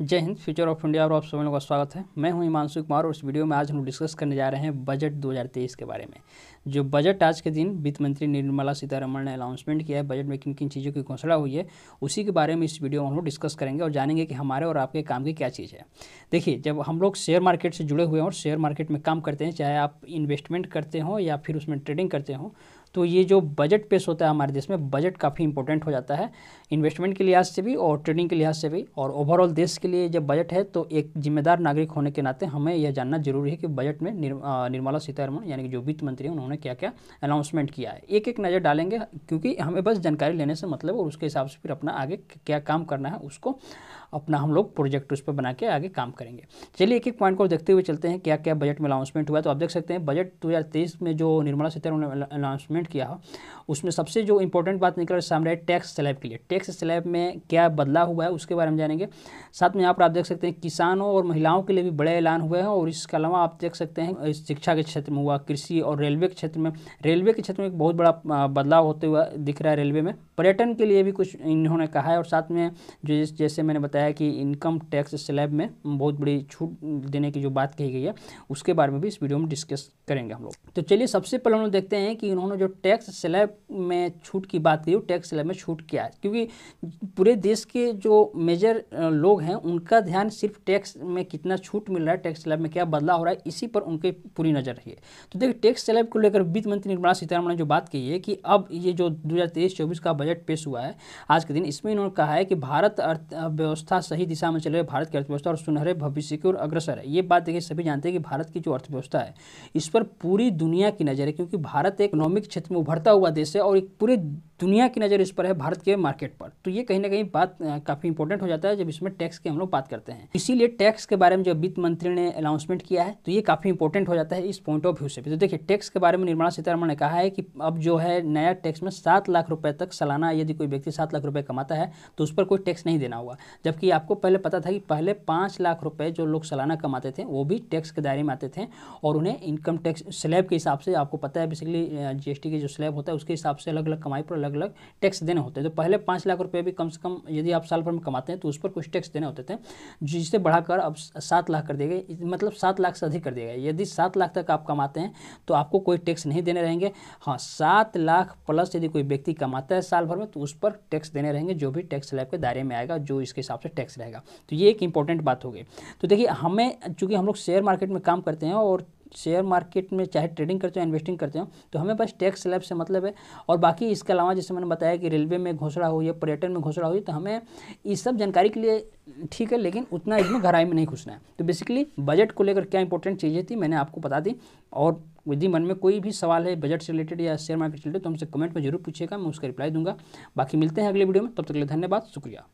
जय Hind future of India और आप सभी लोगों का स्वागत है मैं हूं हिमांशु कुमार और इस वीडियो में आज हम डिस्कस करने जा रहे हैं बजट 2023 के बारे में जो बजट आज के दिन वित्त मंत्री निर्मला सीतारमण ने अनाउंसमेंट किया है बजट में किन किन चीज़ों की घोषणा हुई है उसी के बारे में इस वीडियो में हम लोग डिस्कस करेंगे और जानेंगे कि हमारे और आपके काम की क्या चीज़ है देखिए जब हम लोग शेयर मार्केट से जुड़े हुए हैं और शेयर मार्केट में काम करते हैं चाहे आप इन्वेस्टमेंट करते हों या फिर उसमें ट्रेडिंग करते हों तो ये जो बजट पेश होता है हमारे देश में बजट काफ़ी इंपॉर्टेंट हो जाता है इन्वेस्टमेंट के लिहाज से भी और ट्रेडिंग के लिहाज से भी और ओवरऑल देश के लिए जब बजट है तो एक जिम्मेदार नागरिक होने के नाते हमें यह जानना जरूरी है कि बजट में निर्, निर्मला सीतारमण यानी कि जो वित्त मंत्री हैं उन्होंने क्या क्या अनाउंसमेंट किया है एक एक नज़र डालेंगे क्योंकि हमें बस जानकारी लेने से मतलब और उसके हिसाब से फिर अपना आगे क्या काम करना है उसको अपना हम लोग प्रोजेक्ट उस पर बना के आगे काम करेंगे चलिए एक एक पॉइंट को देखते हुए चलते हैं क्या क्या बजट में अनाउंसमेंट हुआ तो आप देख सकते हैं बजट दो में जो निर्मला सीतारमण अनाउंसमेंट कमेंट किया हो उसमें सबसे जो इंपॉर्टेंट बात निकल सामने है टैक्स स्लैब के लिए टैक्स स्लैब में क्या बदला हुआ है उसके बारे में जानेंगे साथ में यहाँ पर आप देख सकते हैं किसानों और महिलाओं के लिए भी बड़े ऐलान हुए हैं और इसके अलावा आप देख सकते हैं शिक्षा के क्षेत्र में हुआ कृषि और रेलवे के क्षेत्र में रेलवे के क्षेत्र में एक बहुत बड़ा बदलाव होते हुआ दिख रहा है रेलवे में पर्यटन के लिए भी कुछ इन्होंने कहा है और साथ में जो जैसे मैंने बताया कि इनकम टैक्स स्लैब में बहुत बड़ी छूट देने की जो बात कही गई है उसके बारे में भी इस वीडियो में डिस्कस करेंगे हम लोग तो चलिए सबसे पहले हम लोग देखते हैं कि इन्होंने जो टैक्स स्लैब में छूट की बात करी टैक्स स्लैब में छूट क्या है क्योंकि पूरे देश के जो मेजर लोग हैं उनका ध्यान सिर्फ टैक्स में कितना छूट मिल रहा है टैक्स स्लैब में क्या बदलाव हो रहा है इसी पर उनकी पूरी नज़र रही है तो देखिए टैक्स स्लैब को लेकर वित्त मंत्री निर्मला सीतारमण ने जो बात कही है कि अब ये जो दो हज़ार का बजट पेश हुआ है आज के दिन इसमें इन्होंने कहा है कि भारत अर्थव्यवस्था सही दिशा में चले भारत की अर्थव्यवस्था और सुनहरे भविष्य की ओर अग्रसर है ये बात देखिए सभी जानते हैं कि भारत की जो अर्थव्यवस्था है इस पर पूरी दुनिया की नज़र है क्योंकि भारत इकोनॉमिक क्षेत्र में उभरता हुआ देश है और एक पूरे दुनिया की नज़र इस पर है भारत के मार्केट पर तो ये कहीं ना कहीं बात काफ़ी इंपॉर्टेंट हो जाता है जब इसमें टैक्स की हम लोग बात करते हैं इसीलिए टैक्स के बारे में जब वित्त मंत्री ने अनाउंसमेंट किया है तो ये काफ़ी इंपॉर्टेंट हो जाता है इस पॉइंट ऑफ व्यू से तो देखिए टैक्स के बारे में निर्मला सीतारमण ने कहा है कि अब जो है नया टैक्स में सात लाख रुपये तक सालाना यदि कोई व्यक्ति सात लाख रुपये कमाता है तो उस पर कोई टैक्स नहीं देना होगा जबकि आपको पहले पता था कि पहले पाँच लाख रुपये जो लोग सालाना कमाते थे वो भी टैक्स के दायरे में आते थे और उन्हें इनकम टैक्स स्लैब के हिसाब से आपको पता है बेसिकली जीएसटी के जो स्लैब होता है उसके हिसाब से अलग अलग कमाई पर अलग अलग अलग टैक्स देने होते हैं तो पहले पाँच लाख रुपये भी कम से कम यदि आप साल भर में कमाते हैं तो उस पर कुछ टैक्स देने होते थे जिससे बढ़ाकर अब सात लाख कर दिए गए मतलब सात लाख से अधिक कर दिया गया यदि सात लाख तक आप कमाते हैं तो आपको कोई टैक्स नहीं देने रहेंगे हाँ सात लाख प्लस यदि कोई व्यक्ति कमाता है साल भर में तो उस पर टैक्स देने रहेंगे जो भी टैक्स लाइफ के दायरे में आएगा जो इसके हिसाब से टैक्स रहेगा तो ये एक इंपॉर्टेंट बात हो गई तो देखिए हमें चूंकि हम लोग शेयर मार्केट में काम करते हैं और शेयर मार्केट में चाहे ट्रेडिंग करते हो इन्वेस्टिंग करते हो तो हमें बस टैक्स स्लैब से मतलब है और बाकी इसके अलावा जैसे मैंने बताया कि रेलवे में घोषणा हुई है पर्यटन में घोषणा हुई तो हमें इस सब जानकारी के लिए ठीक है लेकिन उतना इसमें गहराई में नहीं घुसना है तो बेसिकली बजट को लेकर क्या इंपॉर्टेंट चीज़ें थी मैंने आपको बता दी और यदि मन में कोई भी सवाल है बजट से रिलेटेड या शेयर मार्केट से रिलेटेड तो हमसे कमेंट में जरूर पूछेगा मैं उसका रिप्लाई दूंगा बाकी मिलते हैं अगले वीडियो में तब तक के लिए धन्यवाद शुक्रिया